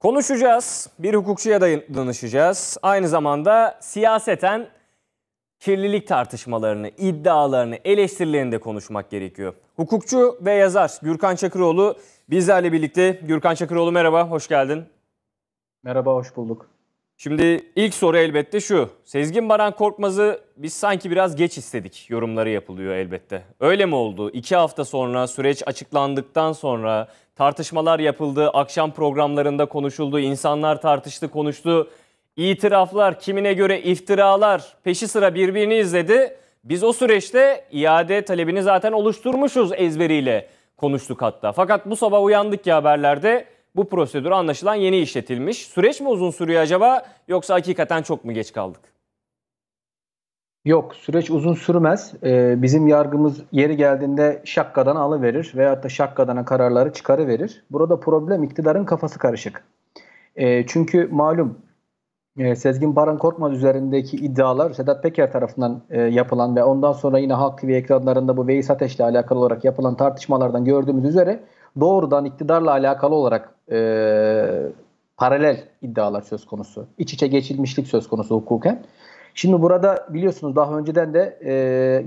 Konuşacağız, bir hukukçuya da danışacağız. Aynı zamanda siyaseten kirlilik tartışmalarını, iddialarını, eleştirilerini de konuşmak gerekiyor. Hukukçu ve yazar Gürkan Çakıroğlu bizlerle birlikte. Gürkan Çakıroğlu merhaba, hoş geldin. Merhaba, hoş bulduk. Şimdi ilk soru elbette şu. Sezgin Baran Korkmaz'ı biz sanki biraz geç istedik yorumları yapılıyor elbette. Öyle mi oldu? İki hafta sonra süreç açıklandıktan sonra tartışmalar yapıldı, akşam programlarında konuşuldu, insanlar tartıştı, konuştu. İtiraflar, kimine göre iftiralar peşi sıra birbirini izledi. Biz o süreçte iade talebini zaten oluşturmuşuz ezberiyle konuştuk hatta. Fakat bu sabah uyandık ki haberlerde bu prosedür anlaşılan yeni işletilmiş. Süreç mi uzun sürüyor acaba yoksa hakikaten çok mu geç kaldık? Yok süreç uzun sürmez. Ee, bizim yargımız yeri geldiğinde şakkadan alıverir veyahut da şakkadana kararları çıkarıverir. Burada problem iktidarın kafası karışık. Ee, çünkü malum e, Sezgin Baran Korkmaz üzerindeki iddialar Sedat Peker tarafından e, yapılan ve ondan sonra yine Halk TV ekranlarında bu Veys Ateş'le alakalı olarak yapılan tartışmalardan gördüğümüz üzere doğrudan iktidarla alakalı olarak e, paralel iddialar söz konusu. İç içe geçilmişlik söz konusu hukuken. Şimdi burada biliyorsunuz daha önceden de e,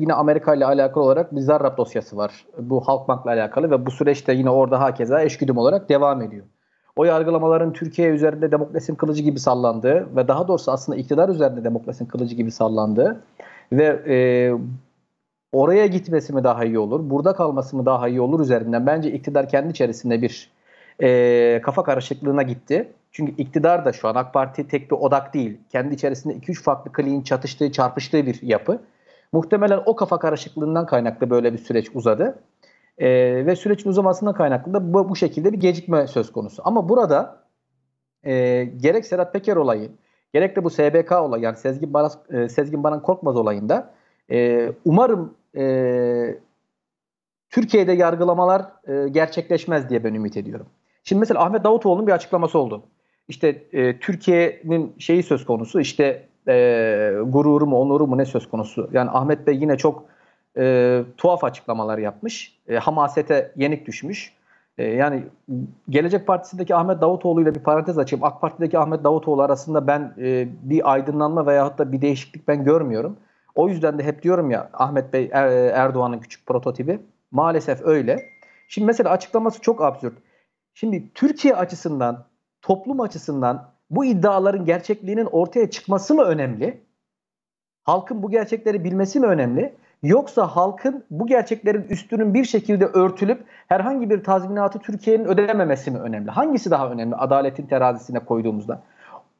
yine Amerika ile alakalı olarak bir Zarrab dosyası var. Bu Halkbank'la alakalı ve bu süreçte yine orada hakeza eşgüdüm olarak devam ediyor. O yargılamaların Türkiye üzerinde demokrasinin kılıcı gibi sallandığı ve daha doğrusu aslında iktidar üzerinde demokrasinin kılıcı gibi sallandığı ve e, oraya gitmesi mi daha iyi olur, burada kalması mı daha iyi olur üzerinden bence iktidar kendi içerisinde bir e, kafa karışıklığına gitti. Çünkü iktidar da şu an AK Parti tek bir odak değil. Kendi içerisinde 2-3 farklı kliğin çatıştığı, çarpıştığı bir yapı. Muhtemelen o kafa karışıklığından kaynaklı böyle bir süreç uzadı. E, ve sürecin uzamasından kaynaklı da bu, bu şekilde bir gecikme söz konusu. Ama burada e, gerek Serhat Peker olayı, gerek de bu SBK olayı yani Sezgin Baran, e, Sezgin Baran Korkmaz olayında e, umarım e, Türkiye'de yargılamalar e, gerçekleşmez diye ben ümit ediyorum. Şimdi mesela Ahmet Davutoğlu'nun bir açıklaması oldu. İşte e, Türkiye'nin şeyi söz konusu işte e, gururu mu onuru mu ne söz konusu. Yani Ahmet Bey yine çok e, tuhaf açıklamalar yapmış. E, hamasete yenik düşmüş. E, yani Gelecek Partisi'ndeki Ahmet Davutoğlu ile bir parantez açayım. AK Parti'deki Ahmet Davutoğlu arasında ben e, bir aydınlanma veyahut da bir değişiklik ben görmüyorum. O yüzden de hep diyorum ya Ahmet Bey er-, Erdoğan'ın küçük prototipi. Maalesef öyle. Şimdi mesela açıklaması çok absürt. Şimdi Türkiye açısından, toplum açısından bu iddiaların gerçekliğinin ortaya çıkması mı önemli? Halkın bu gerçekleri bilmesi mi önemli? Yoksa halkın bu gerçeklerin üstünün bir şekilde örtülüp herhangi bir tazminatı Türkiye'nin ödememesi mi önemli? Hangisi daha önemli adaletin terazisine koyduğumuzda?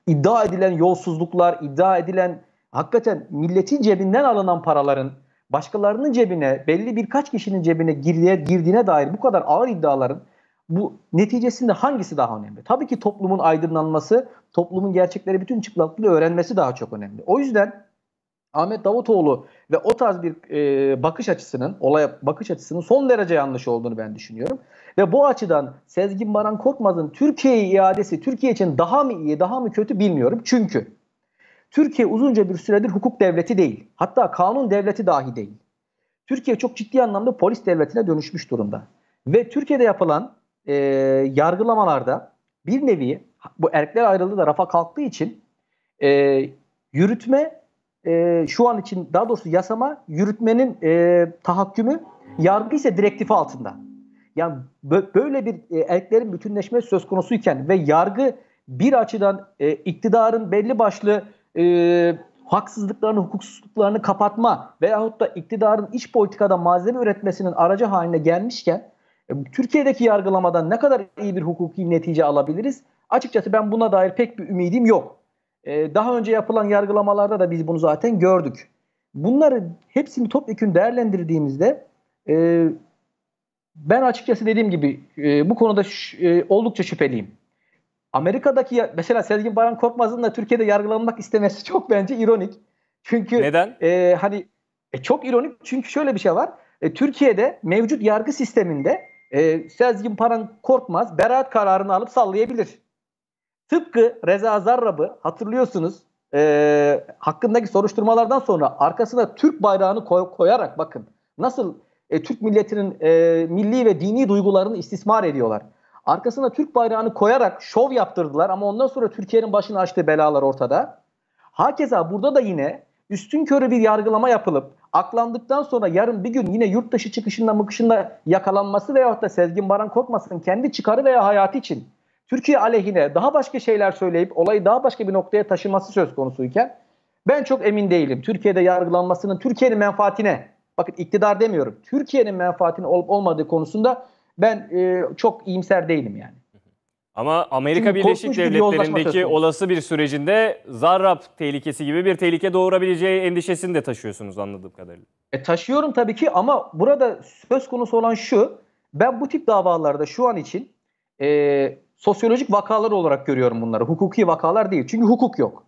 İddia edilen yolsuzluklar, iddia edilen hakikaten milletin cebinden alınan paraların başkalarının cebine, belli birkaç kişinin cebine girdiğine, girdiğine dair bu kadar ağır iddiaların bu neticesinde hangisi daha önemli? Tabii ki toplumun aydınlanması, toplumun gerçekleri bütün çıplaklığıyla öğrenmesi daha çok önemli. O yüzden Ahmet Davutoğlu ve o tarz bir e, bakış açısının, olaya bakış açısının son derece yanlış olduğunu ben düşünüyorum. Ve bu açıdan Sezgin Baran Korkmaz'ın Türkiye'ye iadesi, Türkiye için daha mı iyi, daha mı kötü bilmiyorum. Çünkü Türkiye uzunca bir süredir hukuk devleti değil. Hatta kanun devleti dahi değil. Türkiye çok ciddi anlamda polis devletine dönüşmüş durumda. Ve Türkiye'de yapılan e, yargılamalarda bir nevi bu erkler ayrıldı da rafa kalktığı için e, yürütme e, şu an için daha doğrusu yasama yürütmenin e, tahakkümü yargı ise direktifi altında. Yani böyle bir e, erklerin bütünleşmesi söz konusuyken ve yargı bir açıdan e, iktidarın belli başlı e, haksızlıklarını, hukuksuzluklarını kapatma veyahut da iktidarın iç politikada malzeme üretmesinin aracı haline gelmişken e, Türkiye'deki yargılamadan ne kadar iyi bir hukuki netice alabiliriz? Açıkçası ben buna dair pek bir ümidim yok. E, daha önce yapılan yargılamalarda da biz bunu zaten gördük. Bunları hepsini topyekun değerlendirdiğimizde e, ben açıkçası dediğim gibi bu konuda oldukça şüpheliyim. Amerika'daki mesela Sezgin Baran Korkmaz'ın da Türkiye'de yargılanmak istemesi çok bence ironik. Çünkü neden? E, hani e, çok ironik çünkü şöyle bir şey var. E, Türkiye'de mevcut yargı sisteminde e, Sezgin Paran Korkmaz beraat kararını alıp sallayabilir. Tıpkı Reza Zarrab'ı hatırlıyorsunuz e, hakkındaki soruşturmalardan sonra arkasına Türk bayrağını koy, koyarak bakın nasıl e, Türk milletinin e, milli ve dini duygularını istismar ediyorlar. Arkasına Türk bayrağını koyarak şov yaptırdılar ama ondan sonra Türkiye'nin başını açtığı belalar ortada. Hakeza burada da yine üstün körü bir yargılama yapılıp aklandıktan sonra yarın bir gün yine yurt dışı çıkışında mıkışında yakalanması veyahut da Sezgin Baran Korkmaz'ın kendi çıkarı veya hayatı için Türkiye aleyhine daha başka şeyler söyleyip olayı daha başka bir noktaya taşıması söz konusuyken ben çok emin değilim. Türkiye'de yargılanmasının Türkiye'nin menfaatine bakın iktidar demiyorum. Türkiye'nin menfaatine olup olmadığı konusunda ben e, çok iyimser değilim yani. Ama Amerika Şimdi Birleşik Devletleri'ndeki bir olası bir sürecinde Zarrab tehlikesi gibi bir tehlike doğurabileceği endişesini de taşıyorsunuz anladığım kadarıyla. E taşıyorum tabii ki ama burada söz konusu olan şu. Ben bu tip davalarda şu an için e, sosyolojik vakalar olarak görüyorum bunları. Hukuki vakalar değil. Çünkü hukuk yok.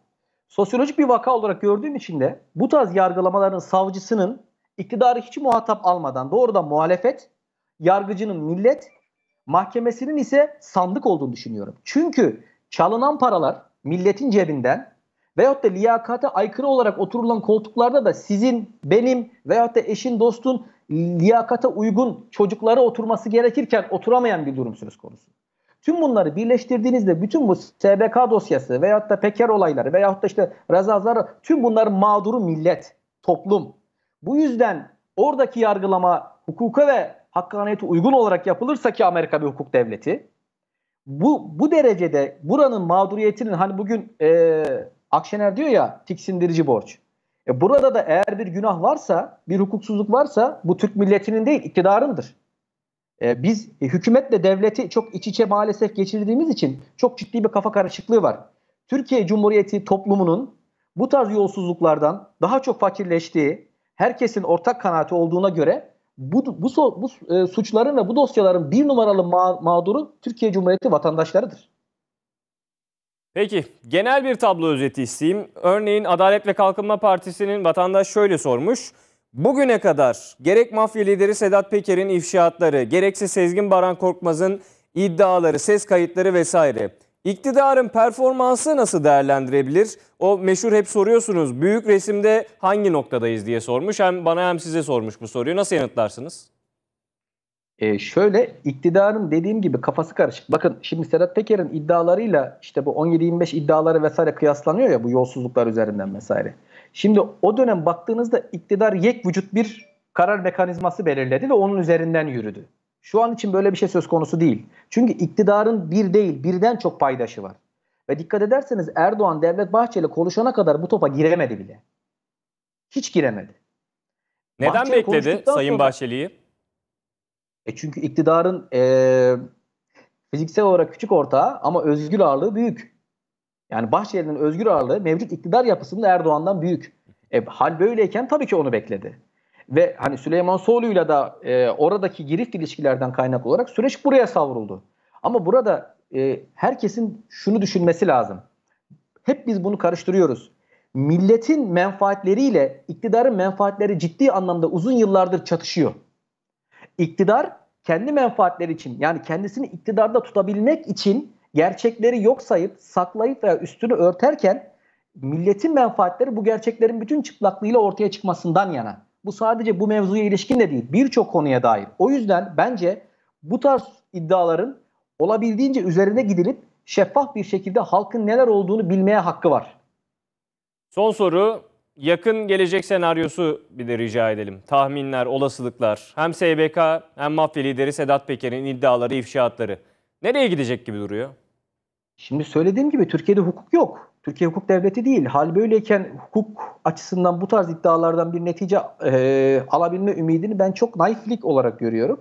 Sosyolojik bir vaka olarak gördüğüm için de bu tarz yargılamaların savcısının iktidarı hiç muhatap almadan doğrudan muhalefet, yargıcının millet mahkemesinin ise sandık olduğunu düşünüyorum. Çünkü çalınan paralar milletin cebinden veyahut da liyakata aykırı olarak oturulan koltuklarda da sizin, benim veyahut da eşin, dostun liyakata uygun çocuklara oturması gerekirken oturamayan bir durum söz konusu. Tüm bunları birleştirdiğinizde bütün bu SBK dosyası veyahut da Peker olayları veyahut da işte Reza tüm bunların mağduru millet, toplum. Bu yüzden oradaki yargılama hukuka ve hakkaniyete uygun olarak yapılırsa ki Amerika bir hukuk devleti bu bu derecede buranın mağduriyetinin hani bugün e, Akşener diyor ya tiksindirici borç. E, burada da eğer bir günah varsa, bir hukuksuzluk varsa bu Türk milletinin değil iktidarındır. E, biz e, hükümetle devleti çok iç içe maalesef geçirdiğimiz için çok ciddi bir kafa karışıklığı var. Türkiye Cumhuriyeti toplumunun bu tarz yolsuzluklardan daha çok fakirleştiği, herkesin ortak kanaati olduğuna göre bu, bu, bu, bu e, suçların ve bu dosyaların bir numaralı ma- mağduru Türkiye Cumhuriyeti vatandaşlarıdır. Peki genel bir tablo özeti isteyeyim. Örneğin Adalet ve Kalkınma Partisi'nin vatandaş şöyle sormuş. Bugüne kadar gerek mafya lideri Sedat Peker'in ifşaatları, gerekse Sezgin Baran Korkmaz'ın iddiaları, ses kayıtları vesaire İktidarın performansı nasıl değerlendirebilir? O meşhur hep soruyorsunuz büyük resimde hangi noktadayız diye sormuş. Hem bana hem size sormuş bu soruyu. Nasıl yanıtlarsınız? Ee, şöyle iktidarın dediğim gibi kafası karışık. Bakın şimdi Sedat Peker'in iddialarıyla işte bu 17-25 iddiaları vesaire kıyaslanıyor ya bu yolsuzluklar üzerinden vesaire. Şimdi o dönem baktığınızda iktidar yek vücut bir karar mekanizması belirledi ve onun üzerinden yürüdü. Şu an için böyle bir şey söz konusu değil. Çünkü iktidarın bir değil birden çok paydaşı var. Ve dikkat ederseniz Erdoğan Devlet Bahçeli konuşana kadar bu topa giremedi bile. Hiç giremedi. Neden Bahçeli bekledi Sayın sonra... Bahçeli'yi? E çünkü iktidarın e, fiziksel olarak küçük ortağı ama özgür ağırlığı büyük. Yani Bahçeli'nin özgür ağırlığı mevcut iktidar yapısında Erdoğan'dan büyük. E, hal böyleyken tabii ki onu bekledi. Ve hani Süleyman Soğlu'yla da e, oradaki girift ilişkilerden kaynak olarak süreç buraya savruldu. Ama burada e, herkesin şunu düşünmesi lazım. Hep biz bunu karıştırıyoruz. Milletin menfaatleriyle iktidarın menfaatleri ciddi anlamda uzun yıllardır çatışıyor. İktidar kendi menfaatleri için yani kendisini iktidarda tutabilmek için gerçekleri yok sayıp saklayıp veya üstünü örterken milletin menfaatleri bu gerçeklerin bütün çıplaklığıyla ortaya çıkmasından yana bu sadece bu mevzuya ilişkin de değil. Birçok konuya dair. O yüzden bence bu tarz iddiaların olabildiğince üzerine gidilip şeffaf bir şekilde halkın neler olduğunu bilmeye hakkı var. Son soru yakın gelecek senaryosu bir de rica edelim. Tahminler, olasılıklar. Hem SBK hem mafya lideri Sedat Peker'in iddiaları, ifşaatları. Nereye gidecek gibi duruyor? Şimdi söylediğim gibi Türkiye'de hukuk yok. Türkiye hukuk devleti değil. Hal böyleyken hukuk açısından bu tarz iddialardan bir netice e, alabilme ümidini ben çok naiflik olarak görüyorum.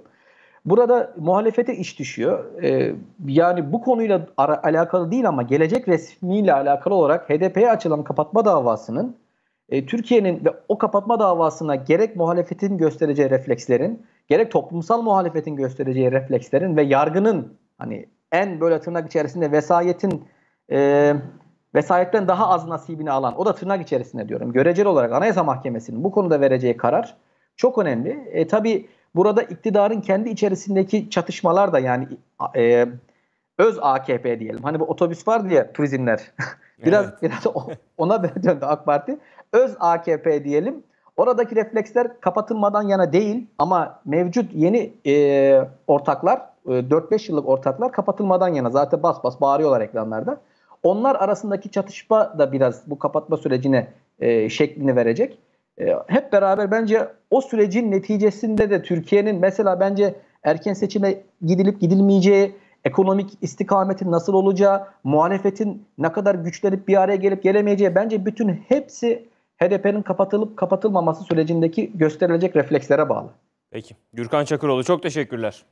Burada muhalefete iş düşüyor. E, yani bu konuyla ara, alakalı değil ama gelecek resmiyle alakalı olarak HDP'ye açılan kapatma davasının e, Türkiye'nin ve o kapatma davasına gerek muhalefetin göstereceği reflekslerin, gerek toplumsal muhalefetin göstereceği reflekslerin ve yargının hani en böyle tırnak içerisinde vesayetin e, vesayetten daha az nasibini alan, o da tırnak içerisinde diyorum, Görecel olarak Anayasa Mahkemesi'nin bu konuda vereceği karar çok önemli. E, tabii burada iktidarın kendi içerisindeki çatışmalar da yani e, öz AKP diyelim. Hani bu otobüs var diye turizmler. biraz evet. biraz ona döndü AK Parti. Öz AKP diyelim. Oradaki refleksler kapatılmadan yana değil ama mevcut yeni e, ortaklar, e, 4-5 yıllık ortaklar kapatılmadan yana. Zaten bas bas bağırıyorlar ekranlarda. Onlar arasındaki çatışma da biraz bu kapatma sürecine e, şeklini verecek. E, hep beraber bence o sürecin neticesinde de Türkiye'nin mesela bence erken seçime gidilip gidilmeyeceği, ekonomik istikametin nasıl olacağı, muhalefetin ne kadar güçlenip bir araya gelip gelemeyeceği bence bütün hepsi HDP'nin kapatılıp kapatılmaması sürecindeki gösterilecek reflekslere bağlı. Peki. Gürkan Çakıroğlu çok teşekkürler.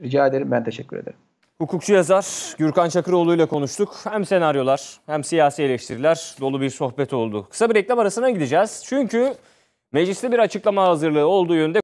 Rica ederim ben teşekkür ederim. Hukukçu yazar Gürkan Çakıroğlu ile konuştuk. Hem senaryolar hem siyasi eleştiriler dolu bir sohbet oldu. Kısa bir reklam arasına gideceğiz. Çünkü mecliste bir açıklama hazırlığı olduğu yönde